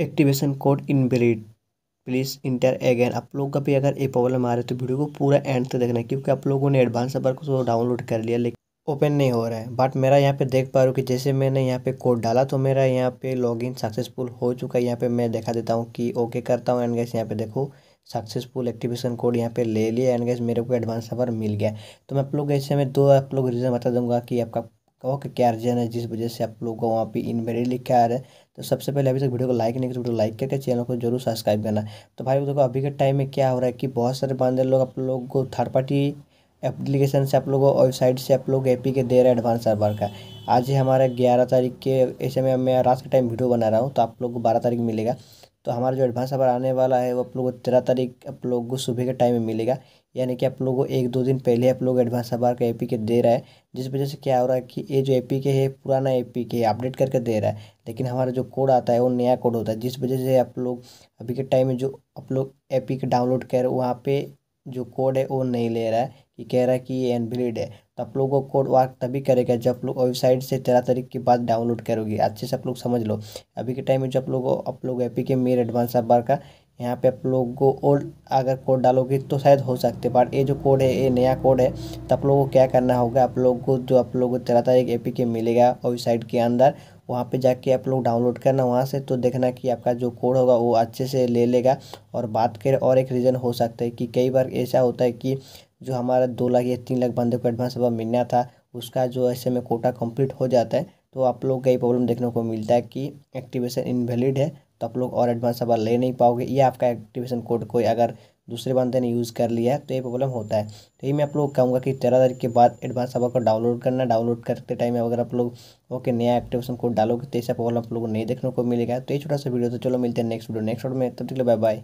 activation code invalid please enter again आप लोग का भी अगर ये प्रॉब्लम आ रहा है तो वीडियो को पूरा एंड तक देखना क्योंकि आप लोगों ने एडवांस नंबर को डाउनलोड तो कर लिया लेकिन ओपन नहीं हो रहा है बट मेरा यहाँ पे देख पा रहा हूँ कि जैसे मैंने यहाँ पे कोड डाला तो मेरा यहाँ पे लॉगिन सक्सेसफुल हो चुका है यहाँ पे मैं देखा देता हूँ कि ओके करता हूँ एंड गैस यहाँ पे देखो सक्सेसफुल एक्टिवेशन कोड यहाँ पे ले लिया एंड गैस मेरे को एडवांस नंबर मिल गया तो मैं आप लोग ऐसे में दो आप लोग रीज़न बता दूंगा कि आपका कहो कि क्या रीजन है जिस वजह से आप लोग को वहाँ पे इनमेरिट लिखा आ रहा है तो सबसे पहले अभी तक वीडियो को लाइक नहीं किया तो वीडियो लाइक करके चैनल को जरूर सब्सक्राइब करना तो भाई देखो अभी के टाइम में क्या हो रहा है कि बहुत सारे बंदे लोग आप लोग को थर्ड पार्टी एप्लीकेशन से आप लोगों को वेबसाइट से आप लोग ए के दे रहे हैं एडवांस सर्वर का आज ही हमारा ग्यारह तारीख के ऐसे में मैं रात के टाइम वीडियो बना रहा हूँ तो आप लोग को बारह तारीख मिलेगा तो हमारा जो एडवांस अगर आने वाला है वो आप लोगों को तेरह तारीख आप लोगों को सुबह के टाइम में मिलेगा यानी कि आप लोगों को एक दो दिन पहले आप लोग एडवांस अखबार का ए पी के दे रहा है जिस वजह से क्या हो रहा है कि ये जो ए पी के है पुराना ए पी के अपडेट करके दे रहा है लेकिन हमारा जो कोड आता है वो नया कोड होता है जिस वजह से आप लोग अभी के टाइम में जो आप लोग ए पी के डाउनलोड कर वहाँ पर जो कोड है वो नहीं ले रहा है कि कह रहा है कि ये एनवेलिड है तो आप लोगों को कोड वर्क तभी करेगा जब लोग वेबसाइट से तेरह तारीख के बाद डाउनलोड करोगे अच्छे से आप लोग समझ लो अभी के टाइम में जब लोगों आप लोग एपी के मेर एडवांस अखबार का यहाँ पे आप लोग को और अगर कोड डालोगे तो शायद हो सकते बट ये जो कोड है ये नया कोड है तो आप लोगों को क्या करना होगा आप लोग को जो आप लोग को तेरह तारीख ए के मिलेगा वेबसाइट के अंदर वहाँ पे जाके आप लोग डाउनलोड करना वहाँ से तो देखना कि आपका जो कोड होगा वो अच्छे से ले लेगा और बात करें और एक रीज़न हो सकता है कि कई बार ऐसा होता है कि जो हमारा दो लाख या तीन लाख बंदे को एडवांस अब मिलना था उसका जो ऐसे में कोटा कंप्लीट हो जाता है तो आप लोग कई प्रॉब्लम देखने को मिलता है कि एक्टिवेशन इनवेलिड है तो आप लोग और एडवांस अब ले नहीं पाओगे या आपका एक्टिवेशन कोड कोई अगर दूसरे बंदे ने यूज़ कर लिया है तो ये प्रॉब्लम होता है तो ये मैं आप लोग कहूँगा कि तेरह तारीख के बाद एडवांस आप को डाउनलोड करना डाउनलोड करते टाइम अगर आप लोग ओके नया एक्टिवेशन कोड डालोगे तो ऐसा प्रॉब्लम आप लोगों को नहीं देखने को मिलेगा तो ये छोटा सा वीडियो तो चलो मिलते हैं नेक्स्ट वीडियो नेक्स्ट वीडियो में तब तक बाय बाय